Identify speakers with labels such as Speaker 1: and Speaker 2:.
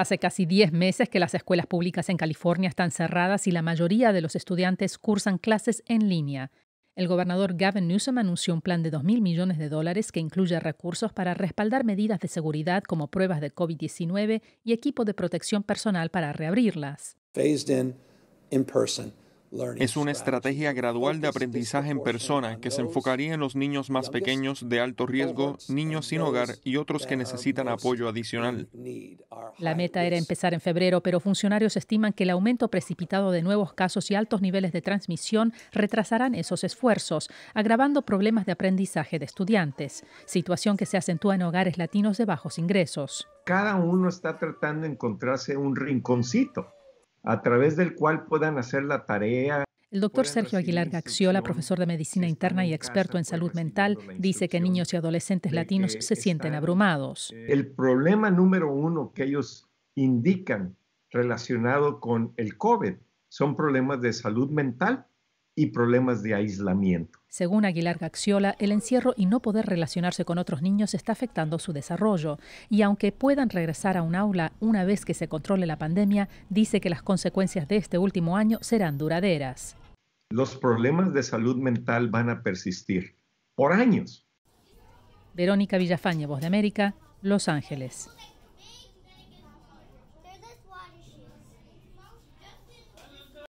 Speaker 1: Hace casi 10 meses que las escuelas públicas en California están cerradas y la mayoría de los estudiantes cursan clases en línea. El gobernador Gavin Newsom anunció un plan de 2.000 millones de dólares que incluye recursos para respaldar medidas de seguridad como pruebas de COVID-19 y equipo de protección personal para reabrirlas.
Speaker 2: Es una estrategia gradual de aprendizaje en persona que se enfocaría en los niños más pequeños de alto riesgo, niños sin hogar y otros que necesitan apoyo adicional.
Speaker 1: La meta era empezar en febrero, pero funcionarios estiman que el aumento precipitado de nuevos casos y altos niveles de transmisión retrasarán esos esfuerzos, agravando problemas de aprendizaje de estudiantes, situación que se acentúa en hogares latinos de bajos ingresos.
Speaker 3: Cada uno está tratando de encontrarse un rinconcito a través del cual puedan hacer la tarea.
Speaker 1: El doctor Sergio Aguilar Gaxiola, profesor de medicina interna y experto en salud mental, dice que niños y adolescentes latinos se sienten abrumados.
Speaker 3: El problema número uno que ellos indican relacionado con el COVID son problemas de salud mental y problemas de aislamiento.
Speaker 1: Según Aguilar Gaxiola, el encierro y no poder relacionarse con otros niños está afectando su desarrollo y aunque puedan regresar a un aula una vez que se controle la pandemia, dice que las consecuencias de este último año serán duraderas.
Speaker 3: Los problemas de salud mental van a persistir por años.
Speaker 1: Verónica Villafaña, Voz de América, Los Ángeles.